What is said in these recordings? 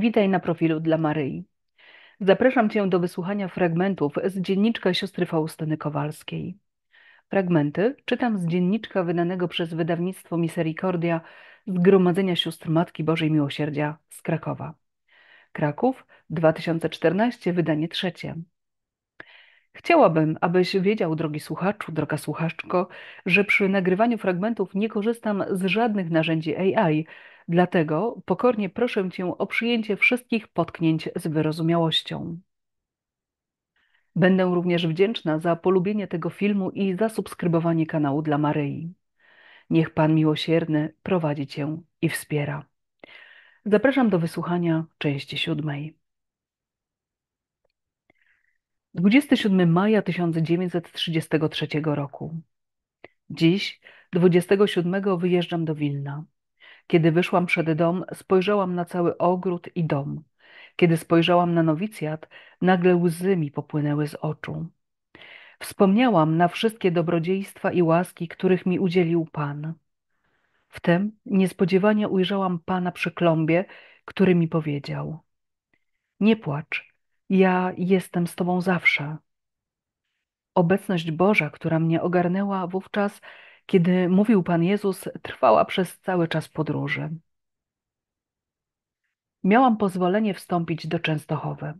Witaj na profilu dla Maryi. Zapraszam Cię do wysłuchania fragmentów z dzienniczka siostry Faustyny Kowalskiej. Fragmenty czytam z dzienniczka wydanego przez wydawnictwo Misericordia Zgromadzenia Sióstr Matki Bożej Miłosierdzia z Krakowa. Kraków, 2014, wydanie trzecie. Chciałabym, abyś wiedział, drogi słuchaczu, droga słuchaczko, że przy nagrywaniu fragmentów nie korzystam z żadnych narzędzi AI, dlatego pokornie proszę cię o przyjęcie wszystkich potknięć z wyrozumiałością. Będę również wdzięczna za polubienie tego filmu i zasubskrybowanie kanału dla Maryi. Niech Pan Miłosierny prowadzi Cię i wspiera. Zapraszam do wysłuchania części siódmej. 27 maja 1933 roku. Dziś, 27, wyjeżdżam do Wilna. Kiedy wyszłam przed dom, spojrzałam na cały ogród i dom. Kiedy spojrzałam na nowicjat, nagle łzy mi popłynęły z oczu. Wspomniałam na wszystkie dobrodziejstwa i łaski, których mi udzielił Pan. Wtem niespodziewanie ujrzałam Pana przy klombie, który mi powiedział: Nie płacz, ja jestem z Tobą zawsze. Obecność Boża, która mnie ogarnęła wówczas, kiedy mówił Pan Jezus, trwała przez cały czas podróży. Miałam pozwolenie wstąpić do Częstochowy.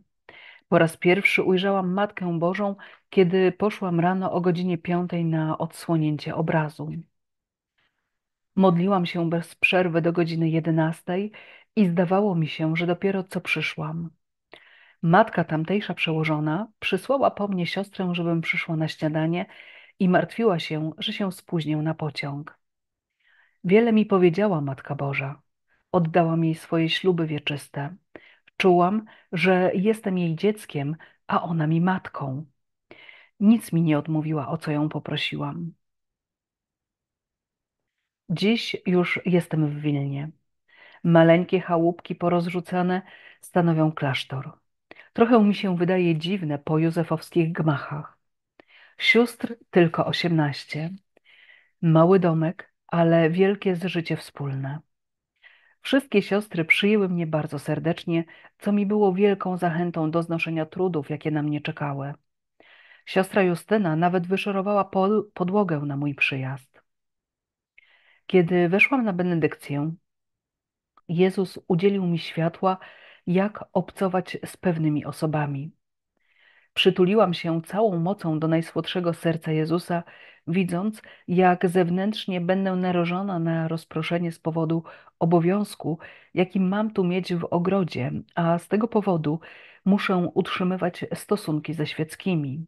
Po raz pierwszy ujrzałam Matkę Bożą, kiedy poszłam rano o godzinie piątej na odsłonięcie obrazu. Modliłam się bez przerwy do godziny jedenastej i zdawało mi się, że dopiero co przyszłam. Matka tamtejsza przełożona przysłała po mnie siostrę, żebym przyszła na śniadanie i martwiła się, że się spóźnię na pociąg. Wiele mi powiedziała Matka Boża. Oddałam jej swoje śluby wieczyste. Czułam, że jestem jej dzieckiem, a ona mi matką. Nic mi nie odmówiła, o co ją poprosiłam. Dziś już jestem w Wilnie. Maleńkie chałupki porozrzucane stanowią klasztor trochę mi się wydaje dziwne po józefowskich gmachach. Sióstr tylko osiemnaście. Mały domek, ale wielkie z życie wspólne. Wszystkie siostry przyjęły mnie bardzo serdecznie, co mi było wielką zachętą do znoszenia trudów, jakie na mnie czekały. Siostra Justyna nawet wyszorowała podłogę na mój przyjazd. Kiedy weszłam na benedykcję, Jezus udzielił mi światła, jak obcować z pewnymi osobami. Przytuliłam się całą mocą do najsłodszego serca Jezusa, widząc, jak zewnętrznie będę narażona na rozproszenie z powodu obowiązku, jaki mam tu mieć w ogrodzie, a z tego powodu muszę utrzymywać stosunki ze świeckimi.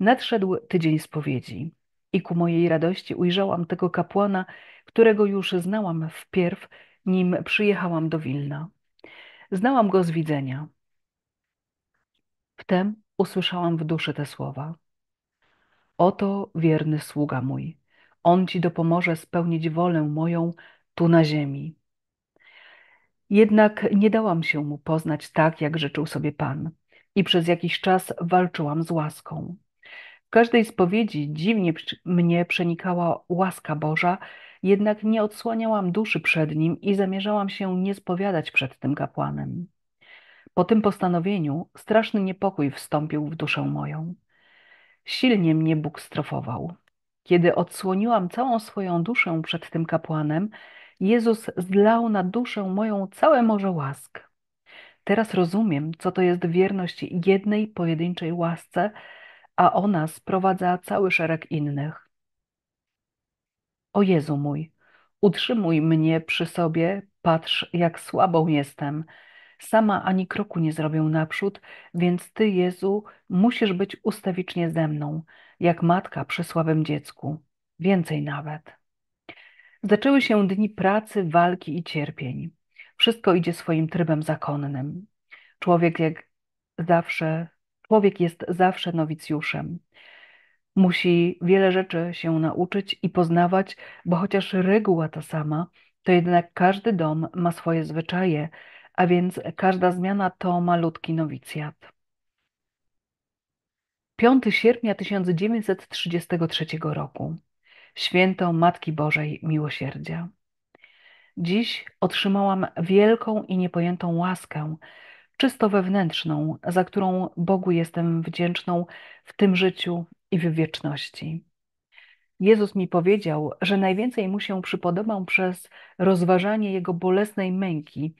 Nadszedł tydzień spowiedzi i ku mojej radości ujrzałam tego kapłana, którego już znałam wpierw, nim przyjechałam do Wilna. Znałam go z widzenia. Wtem usłyszałam w duszy te słowa. Oto wierny sługa mój, on ci dopomoże spełnić wolę moją tu na ziemi. Jednak nie dałam się mu poznać tak, jak życzył sobie Pan, i przez jakiś czas walczyłam z łaską. W każdej spowiedzi dziwnie mnie przenikała łaska Boża, jednak nie odsłaniałam duszy przed nim i zamierzałam się nie spowiadać przed tym kapłanem. Po tym postanowieniu straszny niepokój wstąpił w duszę moją. Silnie mnie Bóg strofował. Kiedy odsłoniłam całą swoją duszę przed tym kapłanem, Jezus zlał na duszę moją całe morze łask. Teraz rozumiem, co to jest wierność jednej pojedynczej łasce, a ona sprowadza cały szereg innych. O Jezu mój, utrzymuj mnie przy sobie, patrz, jak słabą jestem. Sama ani kroku nie zrobię naprzód, więc Ty, Jezu, musisz być ustawicznie ze mną, jak matka przy słabym dziecku. Więcej nawet. Zaczęły się dni pracy, walki i cierpień. Wszystko idzie swoim trybem zakonnym. Człowiek jak zawsze, człowiek jest zawsze nowicjuszem musi wiele rzeczy się nauczyć i poznawać, bo chociaż reguła ta sama, to jednak każdy dom ma swoje zwyczaje, a więc każda zmiana to malutki nowicjat. 5 sierpnia 1933 roku. Święto Matki Bożej Miłosierdzia. Dziś otrzymałam wielką i niepojętą łaskę, czysto wewnętrzną, za którą Bogu jestem wdzięczną w tym życiu i w wieczności. Jezus mi powiedział, że najwięcej mu się przypodobał przez rozważanie jego bolesnej męki,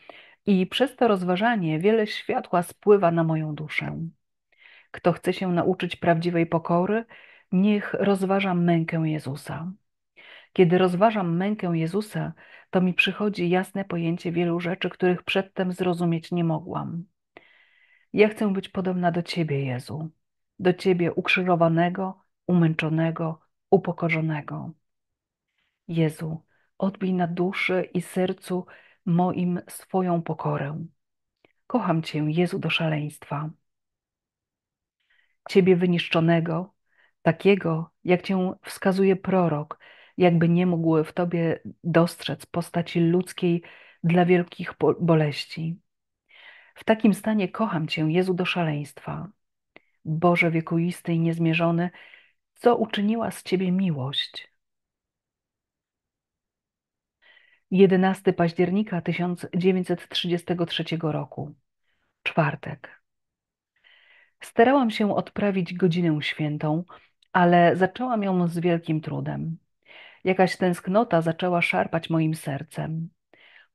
i przez to rozważanie wiele światła spływa na moją duszę. Kto chce się nauczyć prawdziwej pokory, niech rozważa mękę Jezusa. Kiedy rozważam mękę Jezusa, to mi przychodzi jasne pojęcie wielu rzeczy, których przedtem zrozumieć nie mogłam. Ja chcę być podobna do Ciebie, Jezu do Ciebie ukrzyżowanego, umęczonego, upokorzonego. Jezu, odbij na duszy i sercu moim swoją pokorę. Kocham Cię, Jezu, do szaleństwa. Ciebie wyniszczonego, takiego, jak Cię wskazuje prorok, jakby nie mógł w Tobie dostrzec postaci ludzkiej dla wielkich boleści. W takim stanie kocham Cię, Jezu, do szaleństwa. Boże wiekuisty i niezmierzony, co uczyniła z Ciebie miłość. 11 października 1933 roku, czwartek. Starałam się odprawić godzinę świętą, ale zaczęłam ją z wielkim trudem. Jakaś tęsknota zaczęła szarpać moim sercem.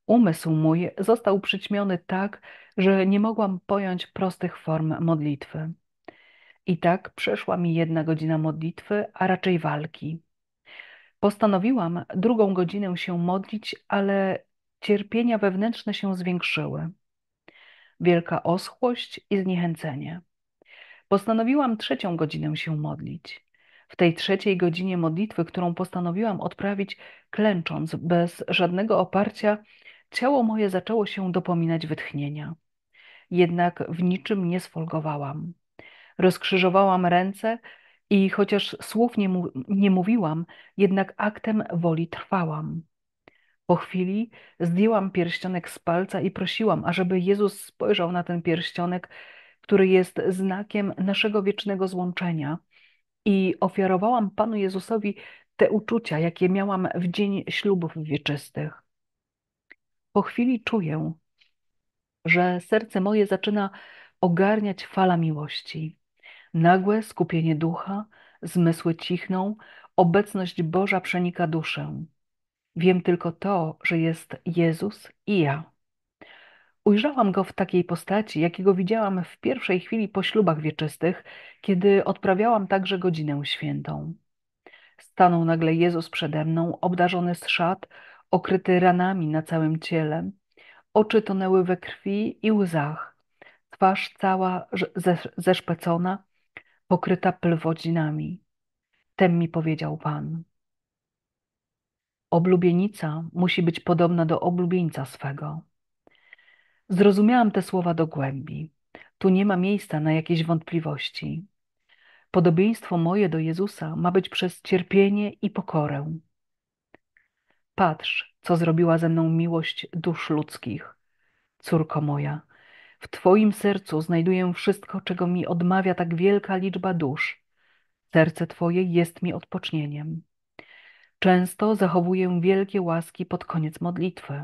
Umysł mój został przyćmiony tak, że nie mogłam pojąć prostych form modlitwy. I tak przeszła mi jedna godzina modlitwy, a raczej walki. Postanowiłam drugą godzinę się modlić, ale cierpienia wewnętrzne się zwiększyły. Wielka oschłość i zniechęcenie. Postanowiłam trzecią godzinę się modlić. W tej trzeciej godzinie modlitwy, którą postanowiłam odprawić klęcząc bez żadnego oparcia, ciało moje zaczęło się dopominać wytchnienia. Jednak w niczym nie sfolgowałam. Rozkrzyżowałam ręce i chociaż słów nie, mu- nie mówiłam, jednak aktem woli trwałam. Po chwili zdjęłam pierścionek z palca i prosiłam, ażeby Jezus spojrzał na ten pierścionek, który jest znakiem naszego wiecznego złączenia. I ofiarowałam Panu Jezusowi te uczucia, jakie miałam w dzień ślubów wieczystych. Po chwili czuję, że serce moje zaczyna ogarniać fala miłości. Nagłe skupienie ducha, zmysły cichną, obecność Boża przenika duszę. Wiem tylko to, że jest Jezus i ja. Ujrzałam go w takiej postaci, jakiego widziałam w pierwszej chwili po ślubach wieczystych, kiedy odprawiałam także godzinę świętą. Stanął nagle Jezus przede mną, obdarzony z szat, okryty ranami na całym ciele. Oczy tonęły we krwi i łzach, twarz cała zeszpecona, pokryta plwodzinami. Tem mi powiedział Pan. Oblubienica musi być podobna do oblubieńca swego. Zrozumiałam te słowa do głębi. Tu nie ma miejsca na jakieś wątpliwości. Podobieństwo moje do Jezusa ma być przez cierpienie i pokorę. Patrz, co zrobiła ze mną miłość dusz ludzkich. Córko moja, w Twoim sercu znajduję wszystko, czego mi odmawia tak wielka liczba dusz. Serce Twoje jest mi odpocznieniem. Często zachowuję wielkie łaski pod koniec modlitwy.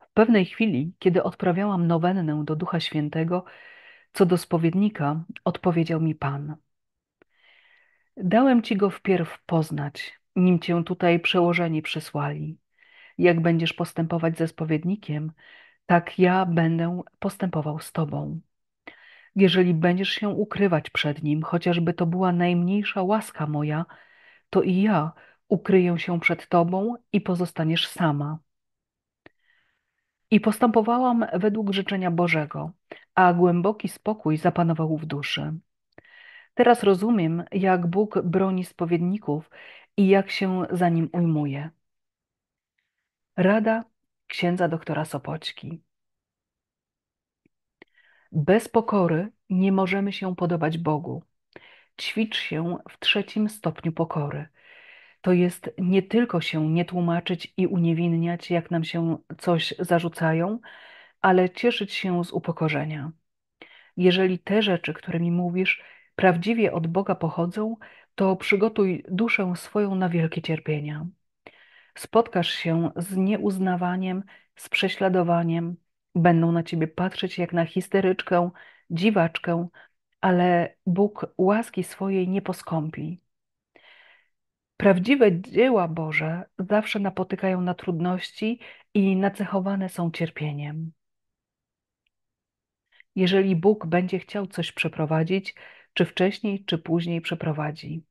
W pewnej chwili, kiedy odprawiałam nowennę do Ducha Świętego, co do spowiednika, odpowiedział mi Pan. Dałem Ci go wpierw poznać, nim Cię tutaj przełożeni przysłali. Jak będziesz postępować ze spowiednikiem, tak ja będę postępował z Tobą. Jeżeli będziesz się ukrywać przed Nim, chociażby to była najmniejsza łaska moja, to i ja ukryję się przed Tobą i pozostaniesz sama. I postępowałam według życzenia Bożego, a głęboki spokój zapanował w duszy. Teraz rozumiem, jak Bóg broni spowiedników i jak się za nim ujmuje. Rada księdza doktora Sopoćki. Bez pokory nie możemy się podobać Bogu. Ćwicz się w trzecim stopniu pokory. To jest nie tylko się nie tłumaczyć i uniewinniać, jak nam się coś zarzucają, ale cieszyć się z upokorzenia. Jeżeli te rzeczy, którymi mówisz, prawdziwie od Boga pochodzą, to przygotuj duszę swoją na wielkie cierpienia spotkasz się z nieuznawaniem, z prześladowaniem, będą na ciebie patrzeć jak na histeryczkę, dziwaczkę, ale Bóg łaski swojej nie poskąpi. Prawdziwe dzieła Boże zawsze napotykają na trudności i nacechowane są cierpieniem. Jeżeli Bóg będzie chciał coś przeprowadzić, czy wcześniej, czy później przeprowadzi.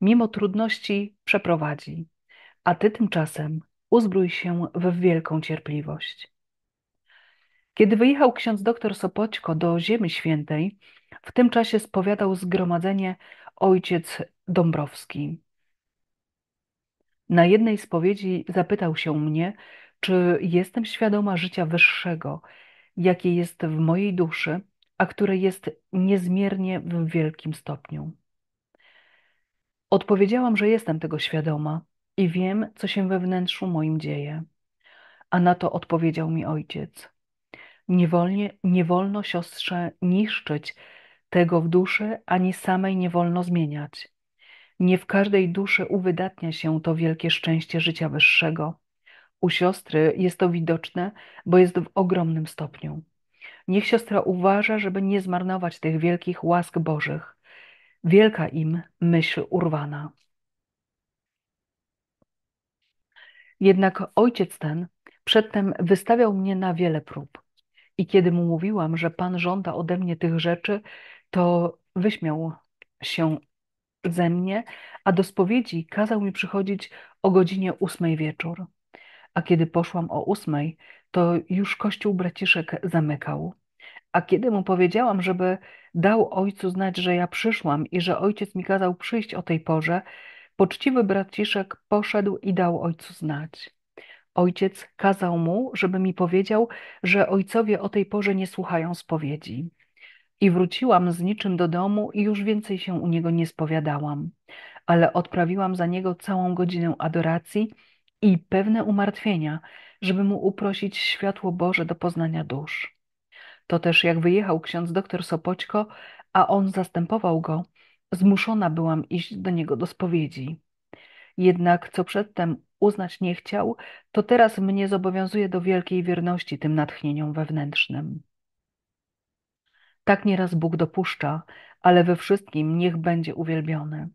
Mimo trudności przeprowadzi a ty tymczasem uzbrój się w wielką cierpliwość. Kiedy wyjechał ksiądz doktor Sopoćko do Ziemi Świętej, w tym czasie spowiadał zgromadzenie ojciec Dąbrowski. Na jednej spowiedzi zapytał się mnie, czy jestem świadoma życia wyższego, jakie jest w mojej duszy, a które jest niezmiernie w wielkim stopniu. Odpowiedziałam, że jestem tego świadoma i wiem, co się we wnętrzu moim dzieje. A na to odpowiedział mi ojciec. Niewolnie, nie wolno siostrze niszczyć tego w duszy, ani samej nie wolno zmieniać. Nie w każdej duszy uwydatnia się to wielkie szczęście życia wyższego. U siostry jest to widoczne, bo jest w ogromnym stopniu. Niech siostra uważa, żeby nie zmarnować tych wielkich łask Bożych. Wielka im myśl urwana. Jednak ojciec ten przedtem wystawiał mnie na wiele prób. I kiedy mu mówiłam, że pan żąda ode mnie tych rzeczy, to wyśmiał się ze mnie, a do spowiedzi kazał mi przychodzić o godzinie ósmej wieczór. A kiedy poszłam o ósmej, to już kościół braciszek zamykał. A kiedy mu powiedziałam, żeby dał ojcu znać, że ja przyszłam i że ojciec mi kazał przyjść o tej porze, Poczciwy braciszek poszedł i dał ojcu znać. Ojciec kazał mu, żeby mi powiedział, że ojcowie o tej porze nie słuchają spowiedzi. I wróciłam z niczym do domu i już więcej się u niego nie spowiadałam, ale odprawiłam za niego całą godzinę adoracji i pewne umartwienia, żeby mu uprosić światło Boże do poznania dusz. To też jak wyjechał ksiądz doktor Sopoćko, a on zastępował go, Zmuszona byłam iść do niego do spowiedzi. Jednak co przedtem uznać nie chciał, to teraz mnie zobowiązuje do wielkiej wierności tym natchnieniom wewnętrznym. Tak nieraz Bóg dopuszcza, ale we wszystkim niech będzie uwielbiony.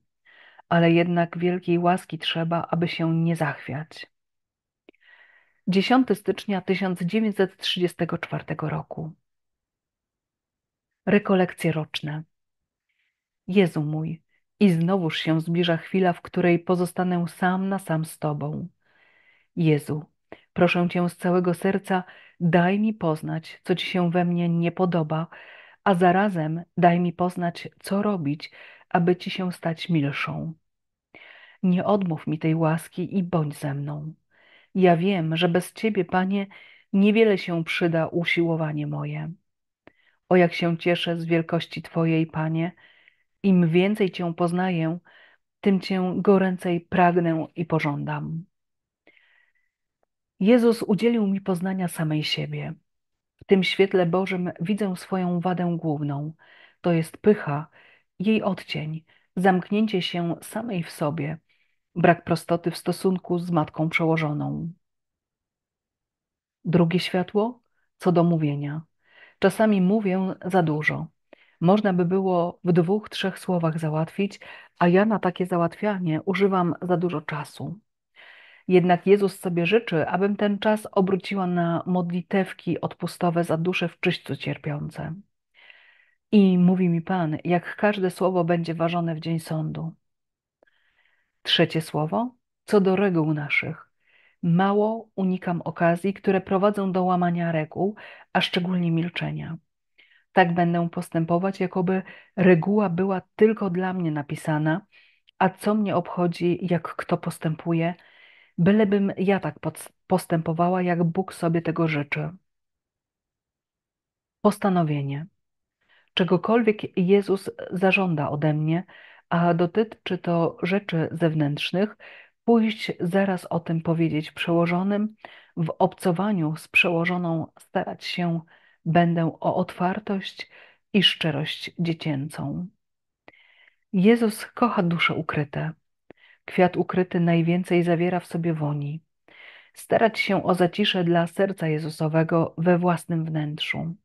Ale jednak wielkiej łaski trzeba, aby się nie zachwiać. 10 stycznia 1934 roku. Rekolekcje roczne. Jezu mój, i znowuż się zbliża chwila, w której pozostanę sam na sam z Tobą. Jezu, proszę Cię z całego serca, daj mi poznać, co Ci się we mnie nie podoba, a zarazem daj mi poznać, co robić, aby Ci się stać milszą. Nie odmów mi tej łaski i bądź ze mną. Ja wiem, że bez Ciebie, Panie, niewiele się przyda usiłowanie moje. O jak się cieszę z wielkości Twojej, Panie, im więcej Cię poznaję, tym Cię goręcej pragnę i pożądam. Jezus udzielił mi poznania samej siebie. W tym świetle Bożym widzę swoją wadę główną. To jest pycha, jej odcień, zamknięcie się samej w sobie, brak prostoty w stosunku z matką przełożoną. Drugie światło co do mówienia. Czasami mówię za dużo można by było w dwóch, trzech słowach załatwić, a ja na takie załatwianie używam za dużo czasu. Jednak Jezus sobie życzy, abym ten czas obróciła na modlitewki odpustowe za dusze w czyśćcu cierpiące. I mówi mi Pan, jak każde słowo będzie ważone w dzień sądu. Trzecie słowo, co do reguł naszych. Mało unikam okazji, które prowadzą do łamania reguł, a szczególnie milczenia tak będę postępować, jakoby reguła była tylko dla mnie napisana, a co mnie obchodzi, jak kto postępuje, bylebym ja tak postępowała, jak Bóg sobie tego życzy. Postanowienie. Czegokolwiek Jezus zażąda ode mnie, a dotyczy to rzeczy zewnętrznych, pójść zaraz o tym powiedzieć przełożonym, w obcowaniu z przełożoną starać się będę o otwartość i szczerość dziecięcą. Jezus kocha dusze ukryte. Kwiat ukryty najwięcej zawiera w sobie woni. Starać się o zaciszę dla serca Jezusowego we własnym wnętrzu.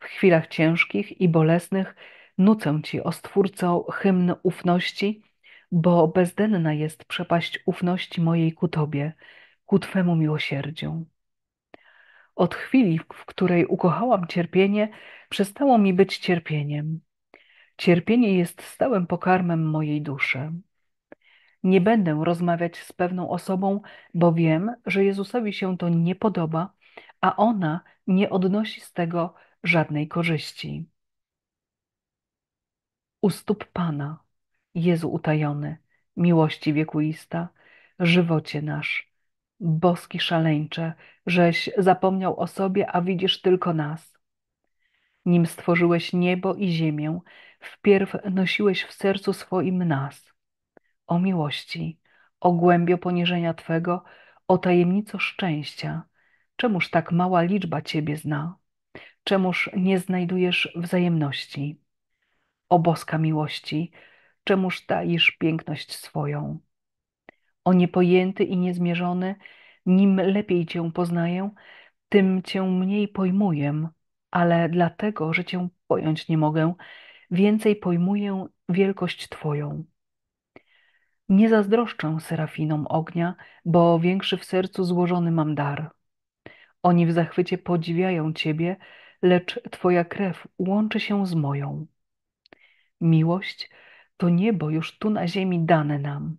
W chwilach ciężkich i bolesnych nucę Ci, o Stwórco, hymn ufności, bo bezdenna jest przepaść ufności mojej ku Tobie, ku Twemu miłosierdziu. Od chwili, w której ukochałam cierpienie, przestało mi być cierpieniem. Cierpienie jest stałym pokarmem mojej duszy. Nie będę rozmawiać z pewną osobą, bo wiem, że Jezusowi się to nie podoba, a ona nie odnosi z tego żadnej korzyści. U stóp Pana, Jezu utajony, miłości wiekuista, żywocie nasz, Boski szaleńcze, żeś zapomniał o sobie, a widzisz tylko nas. Nim stworzyłeś niebo i ziemię, wpierw nosiłeś w sercu swoim nas. O miłości, o głębio poniżenia Twego, o tajemnico szczęścia, czemuż tak mała liczba Ciebie zna? Czemuż nie znajdujesz wzajemności? O boska miłości, czemuż taisz piękność swoją? O niepojęty i niezmierzony, nim lepiej Cię poznaję, tym Cię mniej pojmuję, ale dlatego, że Cię pojąć nie mogę, więcej pojmuję wielkość Twoją. Nie zazdroszczę serafinom ognia, bo większy w sercu złożony mam dar. Oni w zachwycie podziwiają Ciebie, lecz Twoja krew łączy się z moją. Miłość to niebo już tu na ziemi dane nam.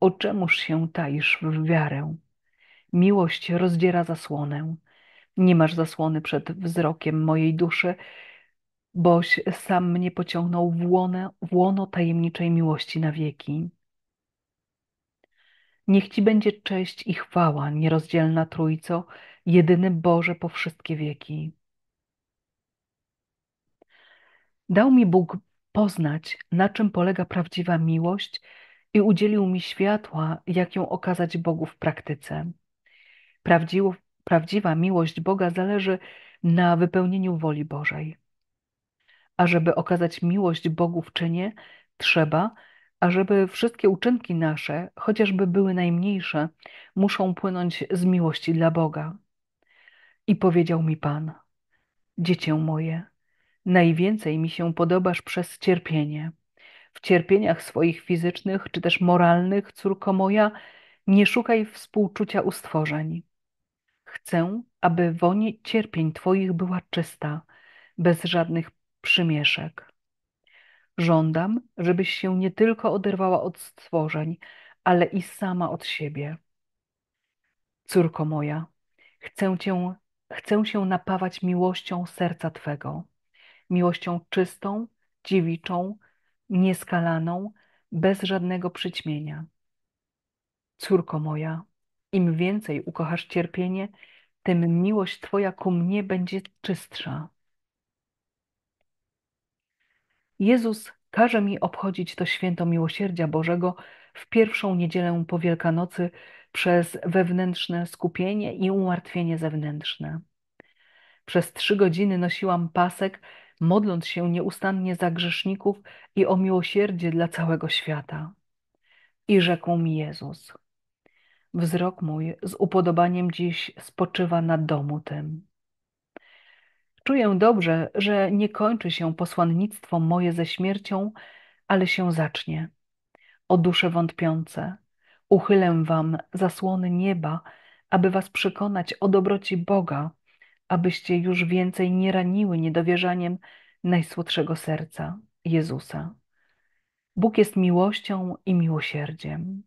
O czemuż się taisz w wiarę? Miłość rozdziera zasłonę. Nie masz zasłony przed wzrokiem mojej duszy, boś sam mnie pociągnął w, w łono tajemniczej miłości na wieki. Niech Ci będzie cześć i chwała, nierozdzielna Trójco, jedyny Boże po wszystkie wieki. Dał mi Bóg poznać, na czym polega prawdziwa miłość – i udzielił mi światła, jak ją okazać Bogu w praktyce. Prawdziw, prawdziwa miłość Boga zależy na wypełnieniu woli Bożej. A żeby okazać miłość Bogu w czynie, trzeba, ażeby wszystkie uczynki nasze, chociażby były najmniejsze, muszą płynąć z miłości dla Boga. I powiedział mi Pan: Dziecię moje, najwięcej mi się podobasz przez cierpienie w cierpieniach swoich fizycznych czy też moralnych, córko moja, nie szukaj współczucia u stworzeń. Chcę, aby woń cierpień Twoich była czysta, bez żadnych przymieszek. Żądam, żebyś się nie tylko oderwała od stworzeń, ale i sama od siebie. Córko moja, chcę, cię, chcę się napawać miłością serca Twego, miłością czystą, dziewiczą, nieskalaną, bez żadnego przyćmienia. Córko moja, im więcej ukochasz cierpienie, tym miłość Twoja ku mnie będzie czystsza. Jezus każe mi obchodzić to święto miłosierdzia Bożego w pierwszą niedzielę po Wielkanocy przez wewnętrzne skupienie i umartwienie zewnętrzne. Przez trzy godziny nosiłam pasek modląc się nieustannie za grzeszników i o miłosierdzie dla całego świata. I rzekł mi Jezus: Wzrok mój z upodobaniem dziś spoczywa na domu tym. Czuję dobrze, że nie kończy się posłannictwo moje ze śmiercią, ale się zacznie. O dusze wątpiące, uchylę wam zasłony nieba, aby was przekonać o dobroci Boga abyście już więcej nie raniły niedowierzaniem najsłodszego serca Jezusa. Bóg jest miłością i miłosierdziem.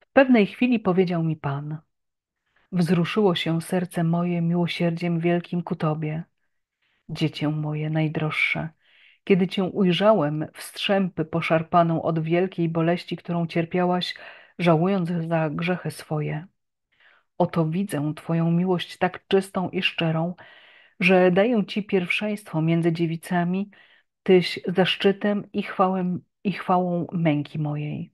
W pewnej chwili powiedział mi Pan: Wzruszyło się serce moje miłosierdziem wielkim ku Tobie. Dziecię moje najdroższe, kiedy Cię ujrzałem, wstrzępy poszarpaną od wielkiej boleści, którą cierpiałaś, żałując za grzechy swoje. Oto widzę Twoją miłość tak czystą i szczerą, że daję Ci pierwszeństwo między dziewicami, Tyś zaszczytem i, chwałem, i chwałą męki mojej.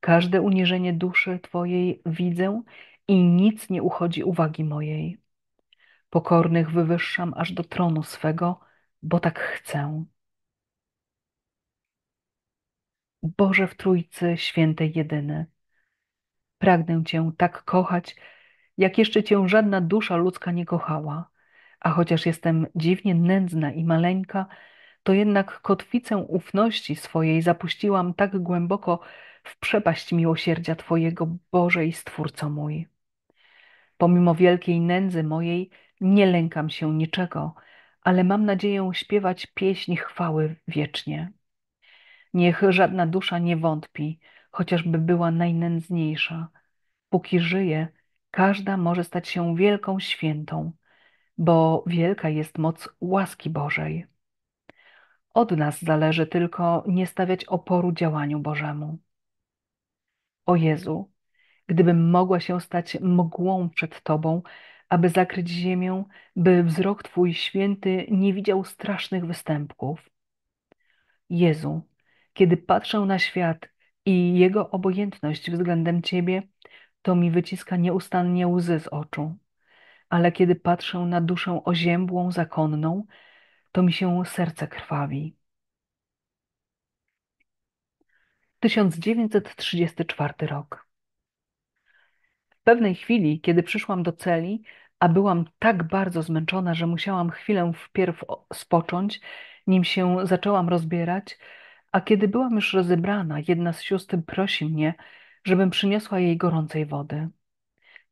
Każde unierzenie duszy Twojej widzę i nic nie uchodzi uwagi mojej. Pokornych wywyższam aż do tronu swego, bo tak chcę. Boże w Trójcy Świętej Jedyny Pragnę Cię tak kochać, jak jeszcze Cię żadna dusza ludzka nie kochała. A chociaż jestem dziwnie nędzna i maleńka, to jednak kotwicę ufności swojej zapuściłam tak głęboko w przepaść miłosierdzia Twojego, Boże i Stwórco mój. Pomimo wielkiej nędzy mojej nie lękam się niczego, ale mam nadzieję śpiewać pieśń chwały wiecznie. Niech żadna dusza nie wątpi, chociażby była najnędzniejsza. Póki żyje, każda może stać się wielką świętą, bo wielka jest moc łaski Bożej. Od nas zależy tylko nie stawiać oporu działaniu Bożemu. O Jezu, gdybym mogła się stać mgłą przed Tobą, aby zakryć ziemię, by wzrok Twój święty nie widział strasznych występków. Jezu, kiedy patrzę na świat i jego obojętność względem ciebie, to mi wyciska nieustannie łzy z oczu. Ale kiedy patrzę na duszę oziębłą, zakonną, to mi się serce krwawi. 1934 rok. W pewnej chwili, kiedy przyszłam do celi, a byłam tak bardzo zmęczona, że musiałam chwilę wpierw spocząć, nim się zaczęłam rozbierać, a kiedy byłam już rozebrana, jedna z sióstr prosi mnie, żebym przyniosła jej gorącej wody.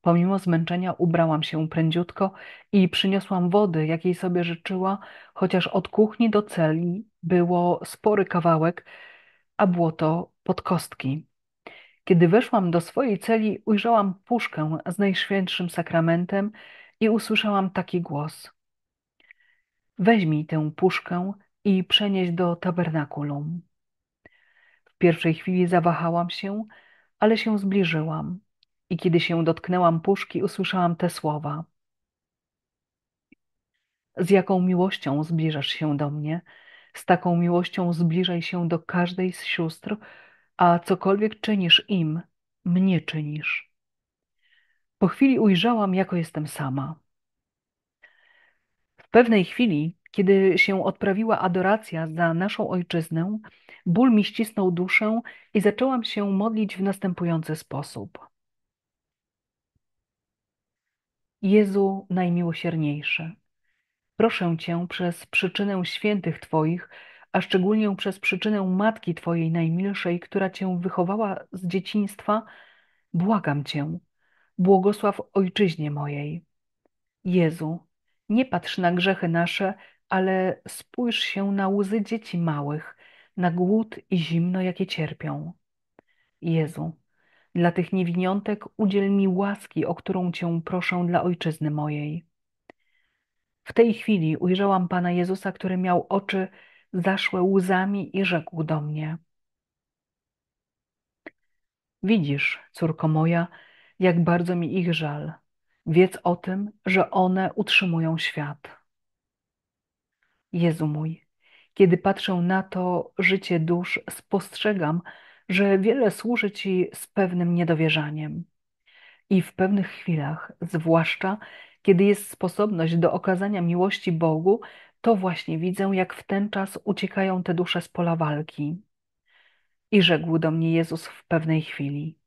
Pomimo zmęczenia ubrałam się prędziutko i przyniosłam wody, jakiej sobie życzyła, chociaż od kuchni do celi było spory kawałek, a było to pod kostki. Kiedy weszłam do swojej celi, ujrzałam puszkę z Najświętszym Sakramentem i usłyszałam taki głos. Weźmij tę puszkę i przenieś do tabernakulum. W pierwszej chwili zawahałam się, ale się zbliżyłam i kiedy się dotknęłam puszki, usłyszałam te słowa. Z jaką miłością zbliżasz się do mnie? Z taką miłością zbliżaj się do każdej z sióstr, a cokolwiek czynisz im, mnie czynisz. Po chwili ujrzałam, jako jestem sama. W pewnej chwili kiedy się odprawiła adoracja za naszą ojczyznę, ból mi ścisnął duszę i zaczęłam się modlić w następujący sposób. Jezu najmiłosierniejszy, proszę Cię przez przyczynę świętych Twoich, a szczególnie przez przyczynę Matki Twojej najmilszej, która Cię wychowała z dzieciństwa, błagam Cię, błogosław ojczyźnie mojej. Jezu, nie patrz na grzechy nasze, ale spójrz się na łzy dzieci małych, na głód i zimno, jakie cierpią. Jezu, dla tych niewiniątek udziel mi łaski, o którą Cię proszę dla ojczyzny mojej. W tej chwili ujrzałam Pana Jezusa, który miał oczy zaszłe łzami i rzekł do mnie: Widzisz, córko moja, jak bardzo mi ich żal. Wiedz o tym, że one utrzymują świat. Jezu mój. Kiedy patrzę na to życie dusz, spostrzegam, że wiele służy Ci z pewnym niedowierzaniem. I w pewnych chwilach, zwłaszcza kiedy jest sposobność do okazania miłości Bogu, to właśnie widzę, jak w ten czas uciekają te dusze z pola walki. I rzekł do mnie Jezus w pewnej chwili: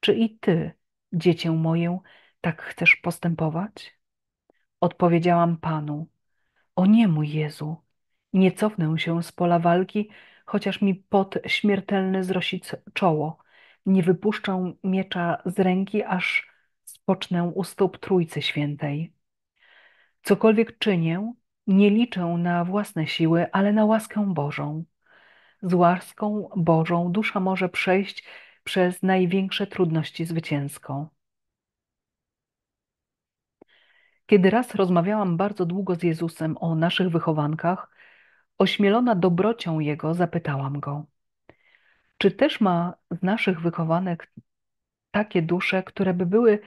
Czy i ty, dziecię moję, tak chcesz postępować? Odpowiedziałam Panu: o nie, mój Jezu, nie cofnę się z pola walki, chociaż mi pot śmiertelny zrosi czoło. Nie wypuszczę miecza z ręki, aż spocznę u stóp Trójcy Świętej. Cokolwiek czynię, nie liczę na własne siły, ale na łaskę Bożą. Z łaską Bożą dusza może przejść przez największe trudności zwycięską. Kiedy raz rozmawiałam bardzo długo z Jezusem o naszych wychowankach, ośmielona dobrocią Jego zapytałam Go, czy też ma z naszych wychowanek takie dusze, które by były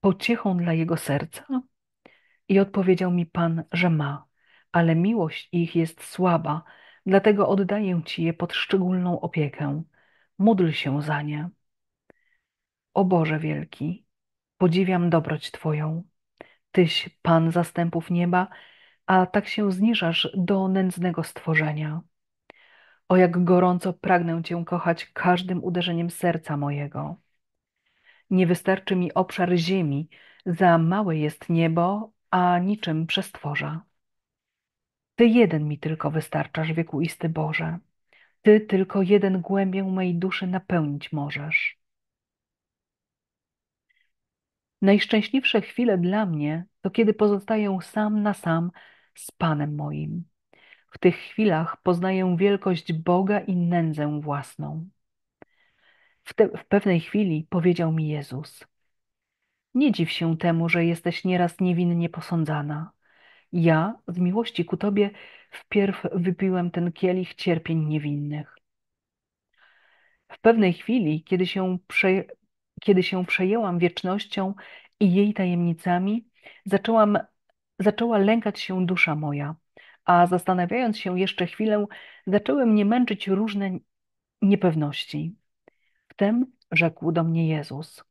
pociechą dla Jego serca? I odpowiedział mi Pan, że ma, ale miłość ich jest słaba, dlatego oddaję Ci je pod szczególną opiekę. Módl się za nie. O Boże Wielki, podziwiam dobroć Twoją Tyś Pan zastępów nieba, a tak się zniżasz do nędznego stworzenia. O jak gorąco pragnę Cię kochać każdym uderzeniem serca mojego. Nie wystarczy mi obszar ziemi, za małe jest niebo, a niczym przestworza. Ty jeden mi tylko wystarczasz, wiekuisty Boże. Ty tylko jeden głębię mej duszy napełnić możesz. Najszczęśliwsze chwile dla mnie to kiedy pozostaję sam na sam z Panem moim. W tych chwilach poznaję wielkość Boga i nędzę własną. W, te, w, pewnej chwili powiedział mi Jezus: Nie dziw się temu, że jesteś nieraz niewinnie posądzana. Ja z miłości ku Tobie wpierw wypiłem ten kielich cierpień niewinnych. W pewnej chwili, kiedy się prze, kiedy się przejęłam wiecznością i jej tajemnicami, zaczęłam, zaczęła lękać się dusza moja, a zastanawiając się jeszcze chwilę, zaczęły mnie męczyć różne niepewności. Wtem rzekł do mnie Jezus: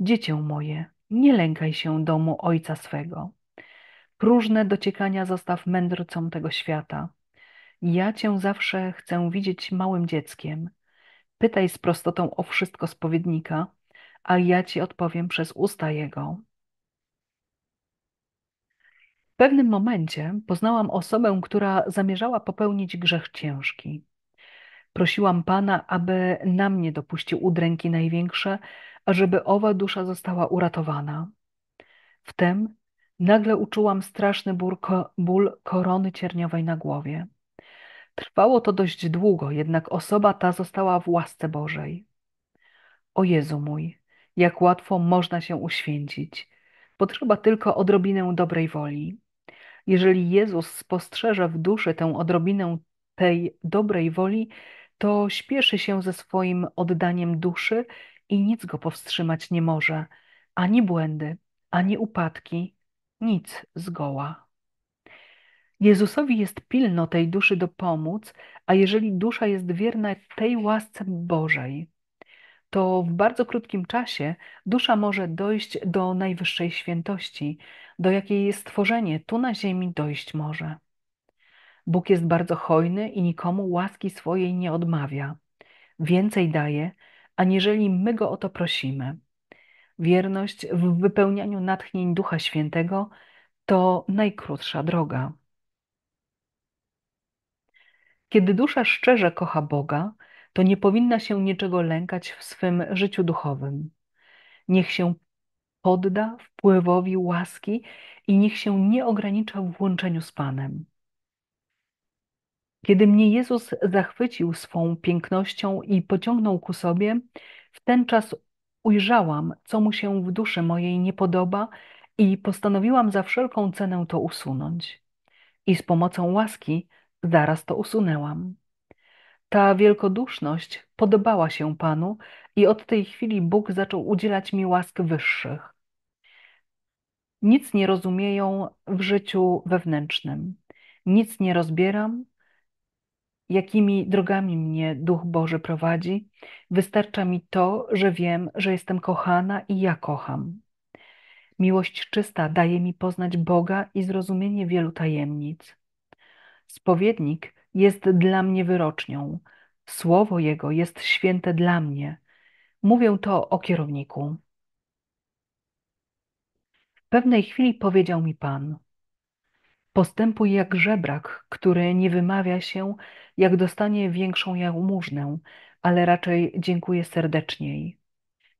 Dziecię moje, nie lękaj się domu ojca swego. Próżne dociekania zostaw mędrcom tego świata. Ja cię zawsze chcę widzieć małym dzieckiem. Pytaj z prostotą o wszystko spowiednika, a ja ci odpowiem przez usta Jego. W pewnym momencie poznałam osobę, która zamierzała popełnić grzech ciężki. Prosiłam Pana, aby na mnie dopuścił udręki największe, ażeby owa dusza została uratowana. Wtem nagle uczułam straszny ból, ból korony cierniowej na głowie. Trwało to dość długo, jednak osoba ta została w łasce Bożej. O Jezu mój, jak łatwo można się uświęcić. Potrzeba tylko odrobinę dobrej woli. Jeżeli Jezus spostrzeże w duszy tę odrobinę tej dobrej woli, to śpieszy się ze swoim oddaniem duszy i nic go powstrzymać nie może, ani błędy, ani upadki, nic zgoła. Jezusowi jest pilno tej duszy dopomóc, a jeżeli dusza jest wierna tej łasce Bożej, to w bardzo krótkim czasie dusza może dojść do najwyższej świętości, do jakiej stworzenie tu na ziemi dojść może. Bóg jest bardzo hojny i nikomu łaski swojej nie odmawia. Więcej daje, aniżeli my go o to prosimy. Wierność w wypełnianiu natchnień Ducha Świętego to najkrótsza droga. Kiedy dusza szczerze kocha Boga, to nie powinna się niczego lękać w swym życiu duchowym. Niech się podda wpływowi łaski i niech się nie ogranicza w łączeniu z Panem. Kiedy mnie Jezus zachwycił swą pięknością i pociągnął ku sobie, w ten czas ujrzałam, co mu się w duszy mojej nie podoba i postanowiłam za wszelką cenę to usunąć. I z pomocą łaski zaraz to usunęłam. Ta wielkoduszność podobała się Panu i od tej chwili Bóg zaczął udzielać mi łask wyższych. Nic nie rozumieją w życiu wewnętrznym, nic nie rozbieram, jakimi drogami mnie Duch Boży prowadzi. Wystarcza mi to, że wiem, że jestem kochana i ja kocham. Miłość czysta daje mi poznać Boga i zrozumienie wielu tajemnic. Spowiednik jest dla mnie wyrocznią. Słowo Jego jest święte dla mnie. Mówię to o kierowniku. W pewnej chwili powiedział mi Pan: Postępuj jak żebrak, który nie wymawia się, jak dostanie większą jałmużnę, ale raczej dziękuję serdeczniej.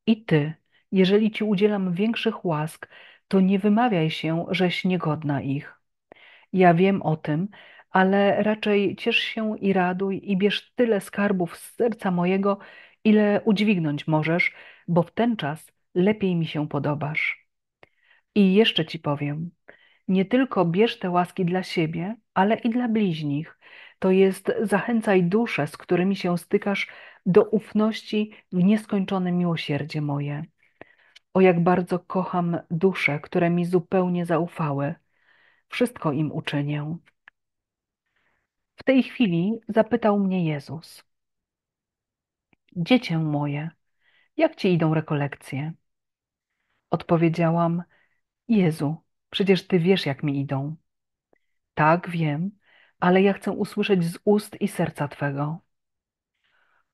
I ty, jeżeli ci udzielam większych łask, to nie wymawiaj się, żeś niegodna ich. Ja wiem o tym, ale raczej ciesz się i raduj i bierz tyle skarbów z serca mojego, ile udźwignąć możesz, bo w ten czas lepiej mi się podobasz. I jeszcze ci powiem, nie tylko bierz te łaski dla siebie, ale i dla bliźnich. To jest zachęcaj dusze, z którymi się stykasz, do ufności w nieskończone miłosierdzie moje. O jak bardzo kocham dusze, które mi zupełnie zaufały. Wszystko im uczynię. W tej chwili zapytał mnie Jezus: Dziecię moje, jak ci idą rekolekcje? Odpowiedziałam: Jezu, przecież ty wiesz, jak mi idą. Tak, wiem, ale ja chcę usłyszeć z ust i serca twego.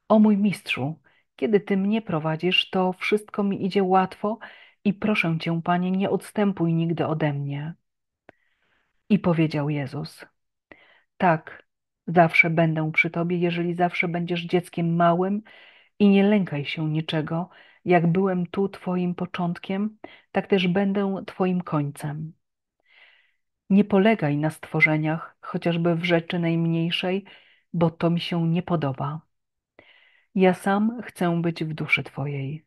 O mój mistrzu, kiedy ty mnie prowadzisz, to wszystko mi idzie łatwo i proszę cię, panie, nie odstępuj nigdy ode mnie. I powiedział Jezus: Tak, Zawsze będę przy Tobie, jeżeli zawsze będziesz dzieckiem małym i nie lękaj się niczego. Jak byłem tu Twoim początkiem, tak też będę Twoim końcem. Nie polegaj na stworzeniach, chociażby w rzeczy najmniejszej, bo to mi się nie podoba. Ja sam chcę być w duszy Twojej.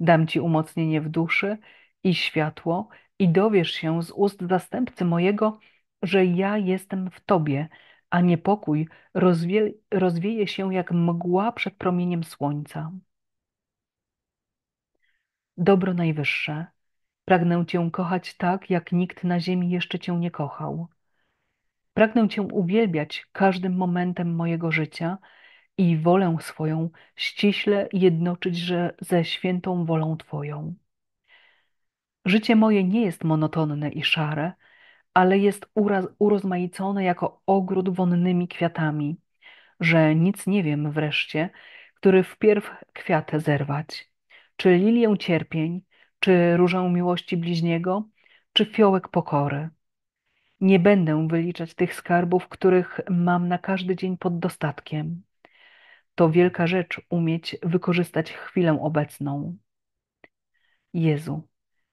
Dam Ci umocnienie w duszy i światło, i dowiesz się z ust zastępcy mojego, że ja jestem w Tobie a niepokój rozwie, rozwieje się jak mgła przed promieniem słońca. Dobro Najwyższe, pragnę Cię kochać tak, jak nikt na ziemi jeszcze Cię nie kochał. Pragnę Cię uwielbiać każdym momentem mojego życia i wolę swoją ściśle jednoczyć że ze świętą wolą Twoją. Życie moje nie jest monotonne i szare, ale jest urozmaicone jako ogród wonnymi kwiatami, że nic nie wiem wreszcie, który wpierw kwiat zerwać, czy lilię cierpień, czy różę miłości bliźniego, czy fiołek pokory. Nie będę wyliczać tych skarbów, których mam na każdy dzień pod dostatkiem. To wielka rzecz umieć wykorzystać chwilę obecną. Jezu,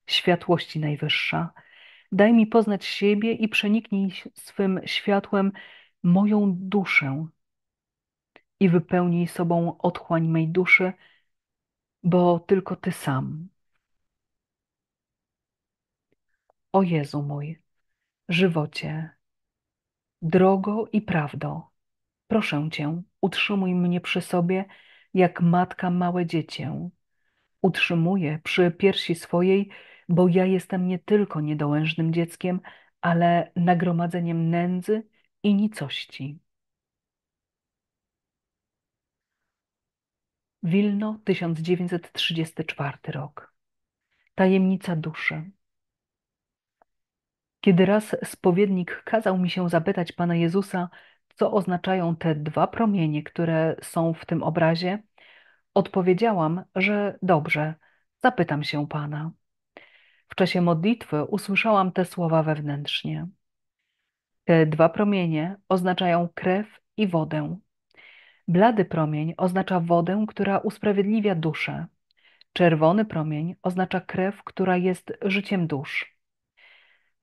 światłości najwyższa, Daj mi poznać siebie i przeniknij swym światłem moją duszę i wypełnij sobą otchłań mej duszy, bo tylko Ty sam. O Jezu mój, żywocie, drogo i prawdo, proszę Cię, utrzymuj mnie przy sobie, jak matka małe dziecię. Utrzymuje przy piersi swojej bo ja jestem nie tylko niedołężnym dzieckiem, ale nagromadzeniem nędzy i nicości. Wilno, 1934 rok. Tajemnica duszy. Kiedy raz spowiednik kazał mi się zapytać Pana Jezusa, co oznaczają te dwa promienie, które są w tym obrazie, odpowiedziałam, że dobrze, zapytam się Pana. W czasie modlitwy usłyszałam te słowa wewnętrznie. Te dwa promienie oznaczają krew i wodę. Blady promień oznacza wodę, która usprawiedliwia duszę. Czerwony promień oznacza krew, która jest życiem dusz.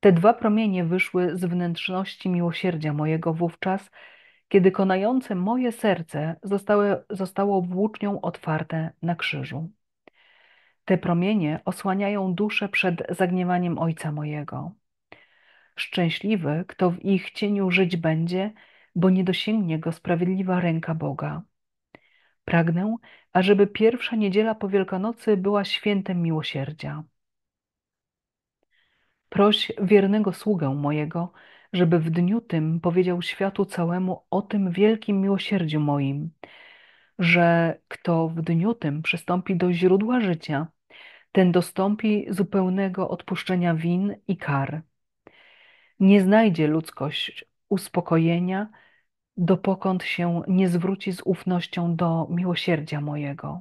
Te dwa promienie wyszły z wnętrzności miłosierdzia mojego wówczas, kiedy konające moje serce zostały, zostało włócznią otwarte na krzyżu. Te promienie osłaniają duszę przed zagniewaniem Ojca mojego. Szczęśliwy, kto w ich cieniu żyć będzie, bo nie dosięgnie go sprawiedliwa ręka Boga. Pragnę, ażeby pierwsza niedziela po Wielkanocy była świętem miłosierdzia. Proś wiernego sługę mojego, żeby w dniu tym powiedział światu całemu o tym wielkim miłosierdziu moim, że kto w dniu tym przystąpi do źródła życia, ten dostąpi zupełnego odpuszczenia win i kar. Nie znajdzie ludzkość uspokojenia, dopokąd się nie zwróci z ufnością do miłosierdzia mojego.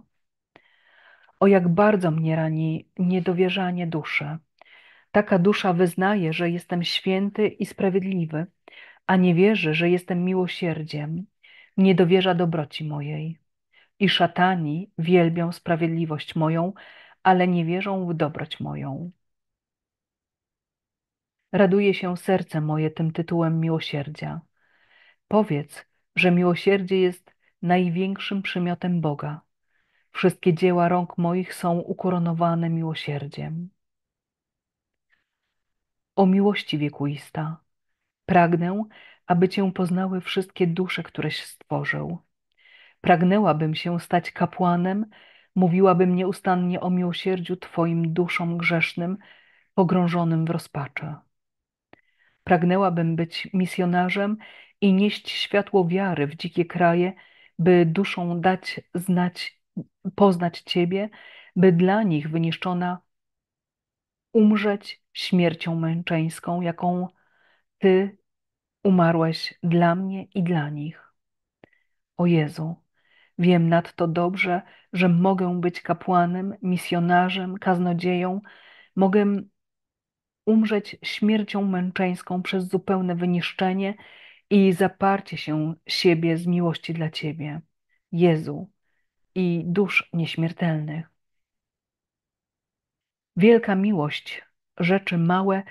O jak bardzo mnie rani niedowierzanie duszy. Taka dusza wyznaje, że jestem święty i sprawiedliwy, a nie wierzy, że jestem miłosierdziem, nie dowierza dobroci mojej i szatani wielbią sprawiedliwość moją, ale nie wierzą w dobroć moją. Raduje się serce moje tym tytułem miłosierdzia. Powiedz, że miłosierdzie jest największym przymiotem Boga. Wszystkie dzieła rąk moich są ukoronowane miłosierdziem. O miłości wiekuista, pragnę, aby Cię poznały wszystkie dusze, któreś stworzył Pragnęłabym się stać kapłanem, mówiłabym nieustannie o miłosierdziu Twoim duszom grzesznym, pogrążonym w rozpaczy. Pragnęłabym być misjonarzem i nieść światło wiary w dzikie kraje, by duszą dać znać, poznać Ciebie, by dla nich wyniszczona umrzeć śmiercią męczeńską, jaką Ty umarłeś dla mnie i dla nich. O Jezu, Wiem nadto dobrze, że mogę być kapłanem, misjonarzem, kaznodzieją, mogę umrzeć śmiercią męczeńską przez zupełne wyniszczenie i zaparcie się siebie z miłości dla Ciebie, Jezu i dusz nieśmiertelnych. Wielka miłość, rzeczy małe,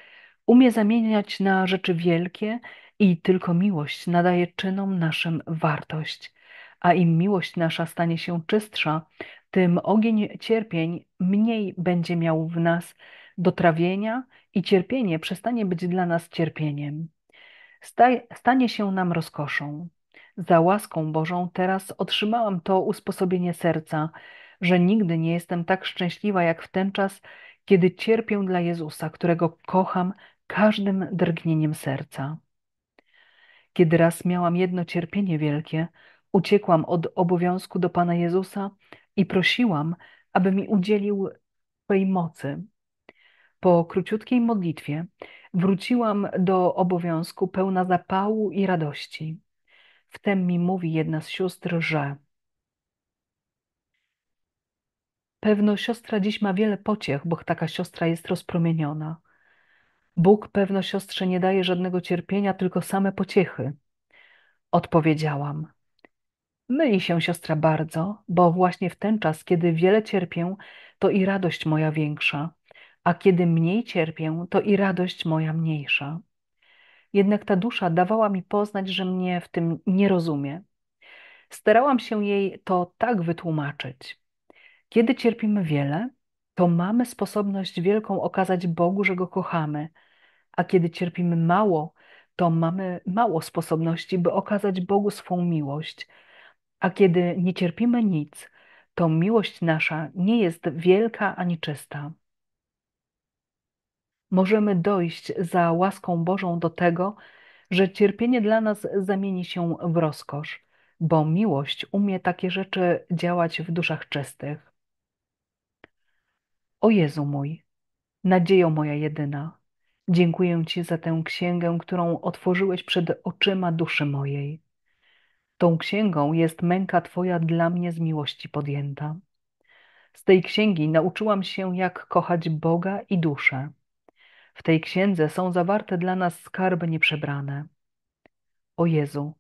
umie zamieniać na rzeczy wielkie i tylko miłość nadaje czynom naszym wartość a im miłość nasza stanie się czystsza, tym ogień cierpień mniej będzie miał w nas do trawienia i cierpienie przestanie być dla nas cierpieniem. stanie się nam rozkoszą. Za łaską Bożą teraz otrzymałam to usposobienie serca, że nigdy nie jestem tak szczęśliwa jak w ten czas, kiedy cierpię dla Jezusa, którego kocham każdym drgnieniem serca. Kiedy raz miałam jedno cierpienie wielkie, Uciekłam od obowiązku do Pana Jezusa i prosiłam, aby mi udzielił swej mocy. Po króciutkiej modlitwie wróciłam do obowiązku pełna zapału i radości. Wtem mi mówi jedna z sióstr, że Pewno siostra dziś ma wiele pociech, bo taka siostra jest rozpromieniona. Bóg pewno siostrze nie daje żadnego cierpienia, tylko same pociechy. Odpowiedziałam. Myli się siostra bardzo, bo właśnie w ten czas, kiedy wiele cierpię, to i radość moja większa, a kiedy mniej cierpię, to i radość moja mniejsza. Jednak ta dusza dawała mi poznać, że mnie w tym nie rozumie. Starałam się jej to tak wytłumaczyć. Kiedy cierpimy wiele, to mamy sposobność wielką okazać Bogu, że go kochamy, a kiedy cierpimy mało, to mamy mało sposobności, by okazać Bogu swą miłość a kiedy nie cierpimy nic, to miłość nasza nie jest wielka ani czysta. Możemy dojść za łaską Bożą do tego, że cierpienie dla nas zamieni się w rozkosz, bo miłość umie takie rzeczy działać w duszach czystych. O Jezu mój, nadzieja moja jedyna, dziękuję Ci za tę księgę, którą otworzyłeś przed oczyma duszy mojej. Tą księgą jest męka Twoja dla mnie z miłości podjęta. Z tej księgi nauczyłam się, jak kochać Boga i duszę. W tej księdze są zawarte dla nas skarby nieprzebrane. O Jezu,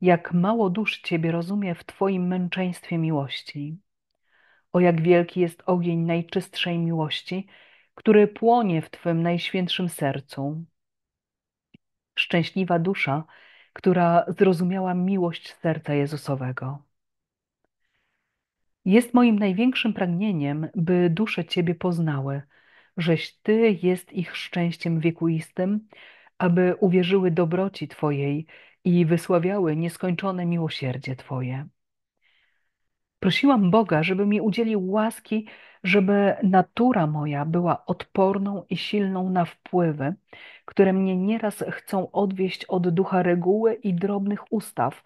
jak mało dusz Ciebie rozumie w Twoim męczeństwie miłości. O jak wielki jest ogień najczystszej miłości, który płonie w Twym najświętszym sercu. Szczęśliwa dusza która zrozumiała miłość serca Jezusowego. Jest moim największym pragnieniem, by dusze Ciebie poznały, żeś Ty jest ich szczęściem wiekuistym, aby uwierzyły dobroci Twojej i wysławiały nieskończone miłosierdzie Twoje. Prosiłam Boga, żeby mi udzielił łaski, żeby natura moja była odporną i silną na wpływy, które mnie nieraz chcą odwieść od ducha reguły i drobnych ustaw,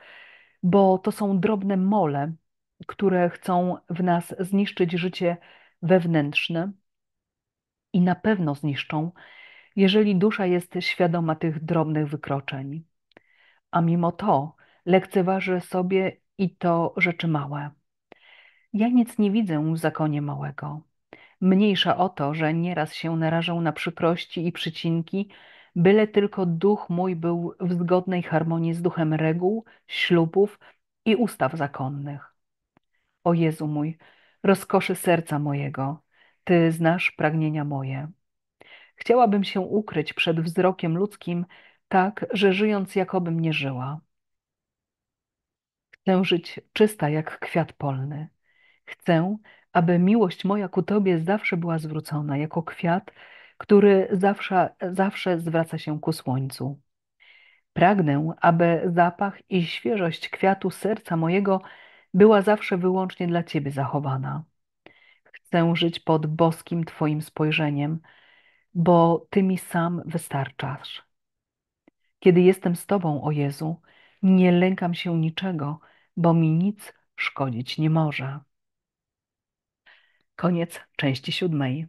bo to są drobne mole, które chcą w nas zniszczyć życie wewnętrzne i na pewno zniszczą, jeżeli dusza jest świadoma tych drobnych wykroczeń. A mimo to lekceważy sobie i to rzeczy małe. Ja nic nie widzę w zakonie małego. Mniejsza o to, że nieraz się narażał na przykrości i przycinki, byle tylko duch mój był w zgodnej harmonii z duchem reguł, ślubów i ustaw zakonnych. O Jezu mój, rozkoszy serca mojego, Ty znasz pragnienia moje. Chciałabym się ukryć przed wzrokiem ludzkim, tak, że żyjąc jakobym nie żyła. Chcę żyć czysta jak kwiat polny, Chcę, aby miłość moja ku Tobie zawsze była zwrócona, jako kwiat, który zawsze, zawsze zwraca się ku słońcu. Pragnę, aby zapach i świeżość kwiatu serca mojego była zawsze wyłącznie dla Ciebie zachowana. Chcę żyć pod boskim Twoim spojrzeniem, bo Ty mi sam wystarczasz. Kiedy jestem z Tobą, o Jezu, nie lękam się niczego, bo mi nic szkodzić nie może. Koniec części siódmej.